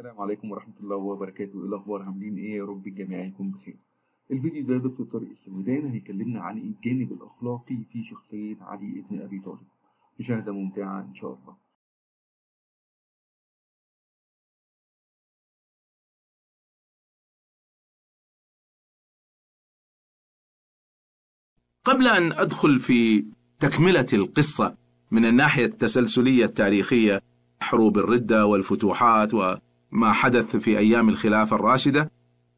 السلام عليكم ورحمة الله وبركاته، إيه الأخبار عاملين إيه؟ يا رب الجميع يكون بخير. الفيديو ده دكتور طارق السويدان هيكلمنا عن الجانب الأخلاقي في شخصية علي ابن أبي طالب. مشاهدة ممتعة إن شاء الله. قبل أن أدخل في تكملة القصة من الناحية التسلسلية التاريخية حروب الردة والفتوحات و ما حدث في أيام الخلافة الراشدة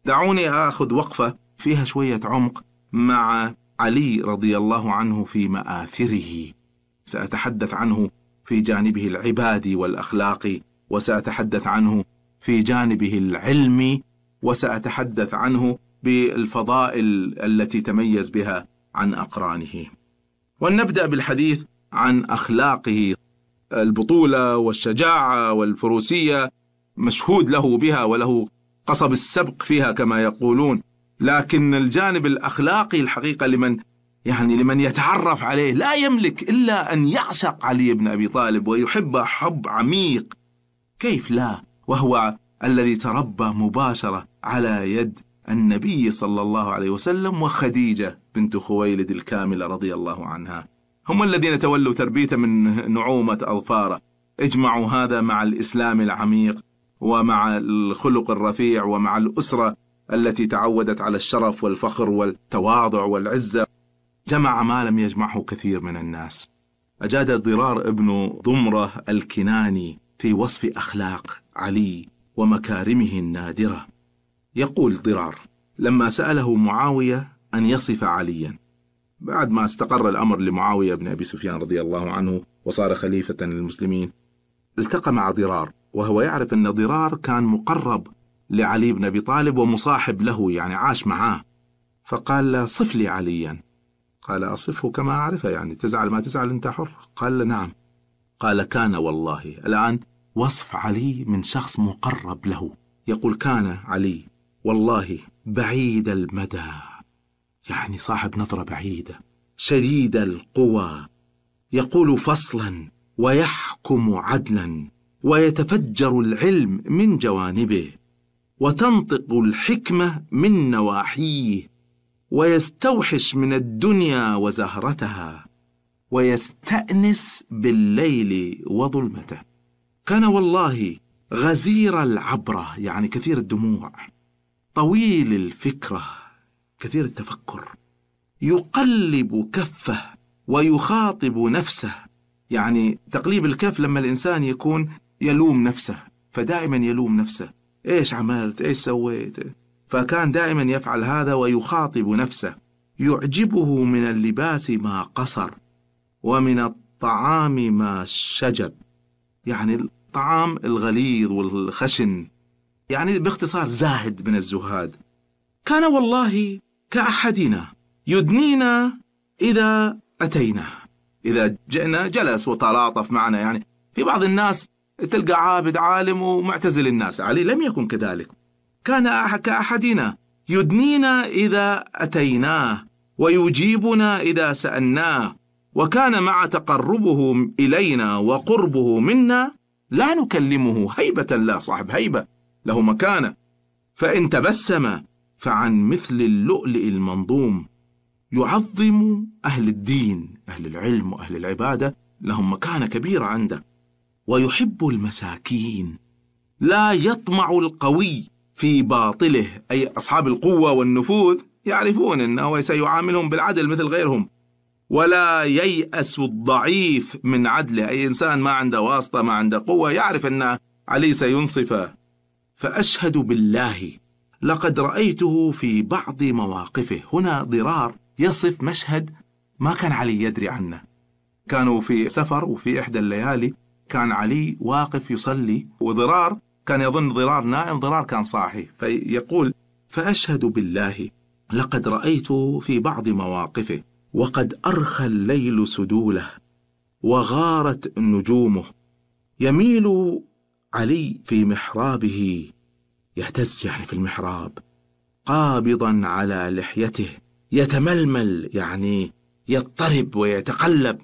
دعوني آخذ وقفة فيها شوية عمق مع علي رضي الله عنه في مآثره سأتحدث عنه في جانبه العبادي والأخلاقي وسأتحدث عنه في جانبه العلمي وسأتحدث عنه بالفضائل التي تميز بها عن أقرانه ولنبدأ بالحديث عن أخلاقه البطولة والشجاعة والفروسية مشهود له بها وله قصب السبق فيها كما يقولون لكن الجانب الأخلاقي الحقيقة لمن يعني لمن يتعرف عليه لا يملك إلا أن يعشق علي بن أبي طالب ويحب حب عميق كيف لا وهو الذي تربى مباشرة على يد النبي صلى الله عليه وسلم وخديجة بنت خويلد الكاملة رضي الله عنها هم الذين تولوا تربيته من نعومة أظفاره اجمعوا هذا مع الإسلام العميق ومع الخلق الرفيع ومع الأسرة التي تعودت على الشرف والفخر والتواضع والعزة جمع ما لم يجمعه كثير من الناس أجاد ضرار ابن ضمرة الكناني في وصف أخلاق علي ومكارمه النادرة يقول ضرار لما سأله معاوية أن يصف عليا بعد ما استقر الأمر لمعاوية بن أبي سفيان رضي الله عنه وصار خليفة للمسلمين التقى مع ضرار وهو يعرف أن ضرار كان مقرب لعلي بن أبي طالب ومصاحب له يعني عاش معاه فقال صف لي عليا قال أصفه كما أعرفه يعني تزعل ما تزعل أنت حر قال نعم قال كان والله الآن وصف علي من شخص مقرب له يقول كان علي والله بعيد المدى يعني صاحب نظرة بعيدة شديد القوى يقول فصلا ويحكم عدلا ويتفجر العلم من جوانبه وتنطق الحكمة من نواحيه ويستوحش من الدنيا وزهرتها ويستأنس بالليل وظلمته كان والله غزير العبرة يعني كثير الدموع طويل الفكرة كثير التفكر يقلب كفه ويخاطب نفسه يعني تقليب الكف لما الإنسان يكون يلوم نفسه فدائما يلوم نفسه إيش عملت إيش سويت فكان دائما يفعل هذا ويخاطب نفسه يعجبه من اللباس ما قصر ومن الطعام ما شجب يعني الطعام الغليظ والخشن يعني باختصار زاهد من الزهاد كان والله كأحدنا يدنينا إذا أتينا إذا جئنا جلس وتلاطف معنا يعني في بعض الناس تلقى عابد عالم ومعتزل الناس علي لم يكن كذلك كان كأحدنا يدنينا إذا أتيناه ويجيبنا إذا سألناه وكان مع تقربه إلينا وقربه منا لا نكلمه هيبة لا صاحب هيبة له مكانة فإن تبسم فعن مثل اللؤلئ المنظوم يعظم أهل الدين أهل العلم وأهل العبادة لهم مكانة كبيرة عنده ويحب المساكين لا يطمع القوي في باطله أي أصحاب القوة والنفوذ يعرفون أنه سيعاملهم بالعدل مثل غيرهم ولا ييأس الضعيف من عدله أي إنسان ما عنده واسطة ما عنده قوة يعرف أن علي سينصفه فأشهد بالله لقد رأيته في بعض مواقفه هنا ضرار يصف مشهد ما كان علي يدري عنه كانوا في سفر وفي إحدى الليالي كان علي واقف يصلي وضرار كان يظن ضرار نائم ضرار كان صاحي فيقول فأشهد بالله لقد رأيت في بعض مواقفه وقد أرخى الليل سدوله وغارت نجومه يميل علي في محرابه يهتز يعني في المحراب قابضا على لحيته يتململ يعني يضطرب ويتقلب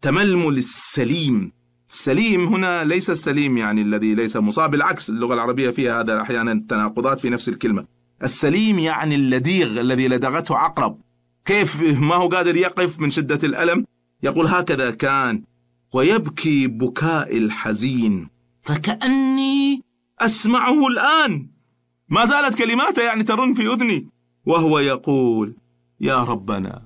تململ السليم السليم هنا ليس السليم يعني الذي ليس مصاب بالعكس اللغة العربية فيها هذا أحيانا تناقضات في نفس الكلمة السليم يعني اللديغ الذي لدغته عقرب كيف ما هو قادر يقف من شدة الألم يقول هكذا كان ويبكي بكاء الحزين فكأني أسمعه الآن ما زالت كلماته يعني ترن في أذني وهو يقول يا ربنا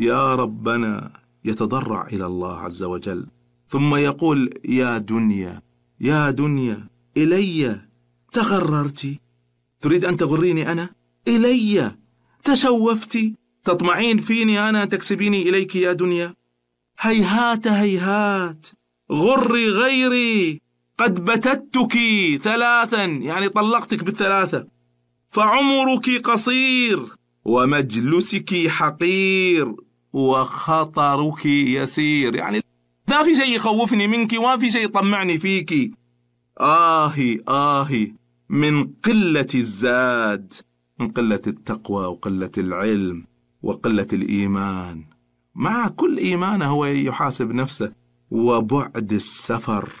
يا ربنا يتضرع إلى الله عز وجل ثم يقول يا دنيا يا دنيا إلي تغررت تريد أن تغريني أنا إلي تشوفت تطمعين فيني أنا تكسبيني إليك يا دنيا هيهات هيهات غري غيري قد بتتك ثلاثا يعني طلقتك بالثلاثة فعمرك قصير ومجلسك حقير وخطرك يسير يعني ما في شيء يخوفني منك وما في شيء يطمعني فيك آهي آهي من قلة الزاد من قلة التقوى وقلة العلم وقلة الإيمان مع كل إيمانه هو يحاسب نفسه وبعد السفر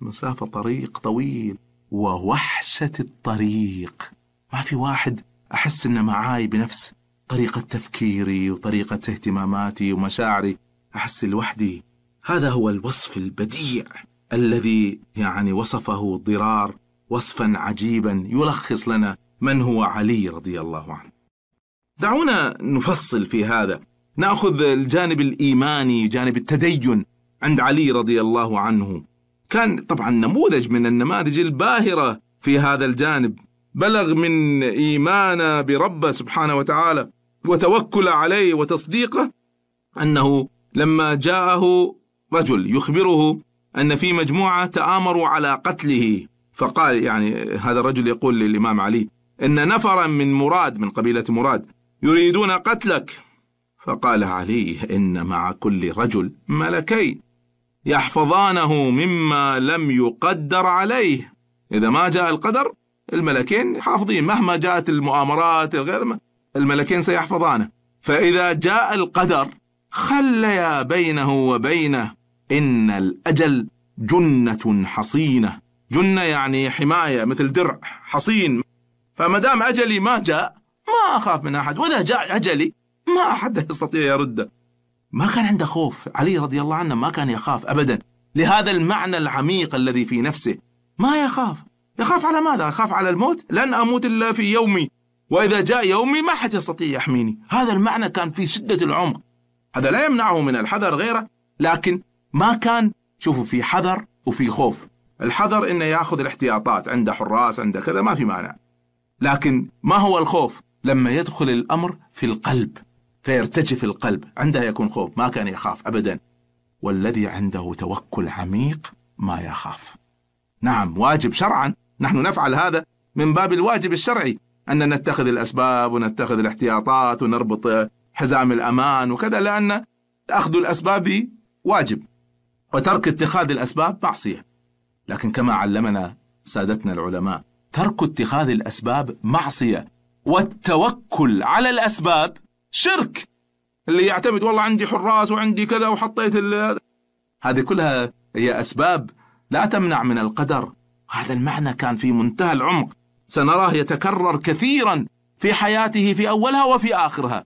مسافة طريق طويل ووحشة الطريق ما في واحد أحس أنه معاي بنفس طريقة تفكيري وطريقة اهتماماتي ومشاعري أحس لوحدي هذا هو الوصف البديع الذي يعني وصفه ضرار وصفا عجيبا يلخص لنا من هو علي رضي الله عنه. دعونا نفصل في هذا، ناخذ الجانب الايماني، جانب التدين عند علي رضي الله عنه. كان طبعا نموذج من النماذج الباهره في هذا الجانب، بلغ من ايمانه بربه سبحانه وتعالى وتوكل عليه وتصديقه انه لما جاءه رجل يخبره أن في مجموعة تآمروا على قتله فقال يعني هذا الرجل يقول للإمام علي إن نفرا من مراد من قبيلة مراد يريدون قتلك فقال علي إن مع كل رجل ملكين يحفظانه مما لم يقدر عليه إذا ما جاء القدر الملكين حافظين مهما جاءت المؤامرات الغير الملكين سيحفظانه فإذا جاء القدر خليا بينه وبينه إن الأجل جنة حصينة جنة يعني حماية مثل درع حصين فما دام أجلي ما جاء ما أخاف من أحد وإذا جاء أجلي ما أحد يستطيع يرده ما كان عنده خوف علي رضي الله عنه ما كان يخاف أبدا لهذا المعنى العميق الذي في نفسه ما يخاف يخاف على ماذا؟ يخاف على الموت لن أموت إلا في يومي وإذا جاء يومي ما حد يستطيع يحميني هذا المعنى كان في شدة العمق هذا لا يمنعه من الحذر غيره لكن ما كان شوفوا في حذر وفي خوف الحذر انه ياخذ الاحتياطات عنده حراس عنده كذا ما في مانع لكن ما هو الخوف لما يدخل الامر في القلب فيرتجف القلب عندها يكون خوف ما كان يخاف ابدا والذي عنده توكل عميق ما يخاف نعم واجب شرعا نحن نفعل هذا من باب الواجب الشرعي أن نتخذ الأسباب ونتخذ الاحتياطات ونربط حزام الأمان وكذا لأن أخذ الأسباب واجب وترك اتخاذ الأسباب معصية لكن كما علمنا سادتنا العلماء ترك اتخاذ الأسباب معصية والتوكل على الأسباب شرك اللي يعتمد والله عندي حراس وعندي كذا وحطيت هذه كلها هي أسباب لا تمنع من القدر هذا المعنى كان في منتهى العمق سنراه يتكرر كثيرا في حياته في أولها وفي آخرها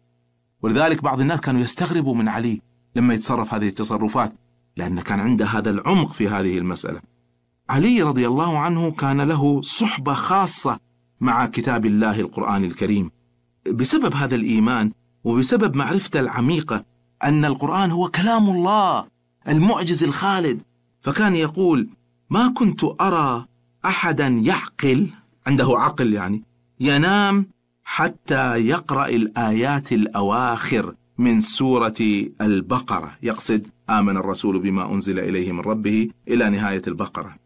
ولذلك بعض الناس كانوا يستغربوا من علي لما يتصرف هذه التصرفات لأن كان عنده هذا العمق في هذه المسألة علي رضي الله عنه كان له صحبة خاصة مع كتاب الله القرآن الكريم بسبب هذا الإيمان وبسبب معرفته العميقة أن القرآن هو كلام الله المعجز الخالد فكان يقول ما كنت أرى أحدا يعقل عنده عقل يعني ينام حتى يقرأ الآيات الأواخر من سورة البقرة يقصد آمن الرسول بما أنزل إليه من ربه إلى نهاية البقرة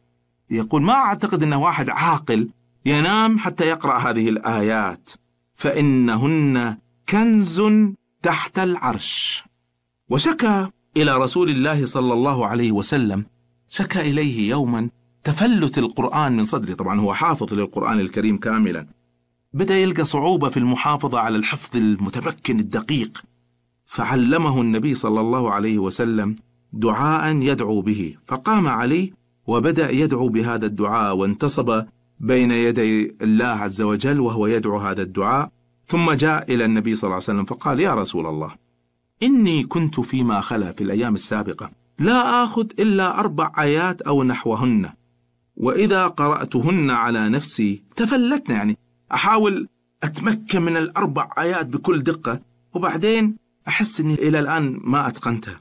يقول ما أعتقد أن واحد عاقل ينام حتى يقرأ هذه الآيات فإنهن كنز تحت العرش وشكى إلى رسول الله صلى الله عليه وسلم شكى إليه يوما تفلت القرآن من صدره طبعا هو حافظ للقرآن الكريم كاملا بدأ يلقى صعوبة في المحافظة على الحفظ المتمكن الدقيق فعلمه النبي صلى الله عليه وسلم دعاء يدعو به فقام علي وبدا يدعو بهذا الدعاء وانتصب بين يدي الله عز وجل وهو يدعو هذا الدعاء ثم جاء الى النبي صلى الله عليه وسلم فقال يا رسول الله اني كنت فيما خلا في الايام السابقه لا اخذ الا اربع ايات او نحوهن واذا قراتهن على نفسي تفلتنا يعني احاول اتمكن من الاربع ايات بكل دقه وبعدين أحس أني إلى الآن ما أتقنتها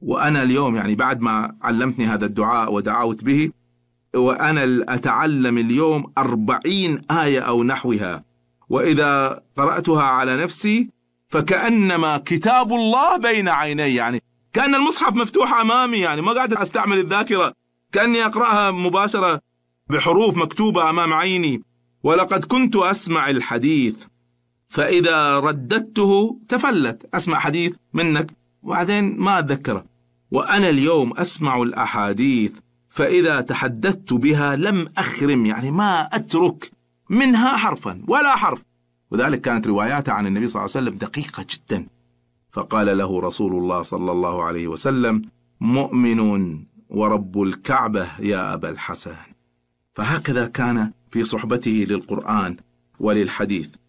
وأنا اليوم يعني بعد ما علمتني هذا الدعاء ودعوت به وأنا أتعلم اليوم أربعين آية أو نحوها وإذا قرأتها على نفسي فكأنما كتاب الله بين عيني يعني كأن المصحف مفتوح أمامي يعني ما قاعد أستعمل الذاكرة كأني أقرأها مباشرة بحروف مكتوبة أمام عيني ولقد كنت أسمع الحديث فإذا رددته تفلت أسمع حديث منك وبعدين ما أتذكره وأنا اليوم أسمع الأحاديث فإذا تحدثت بها لم أخرم يعني ما أترك منها حرفا ولا حرف وذلك كانت رواياته عن النبي صلى الله عليه وسلم دقيقة جدا فقال له رسول الله صلى الله عليه وسلم مؤمن ورب الكعبة يا أبا الحسن فهكذا كان في صحبته للقرآن وللحديث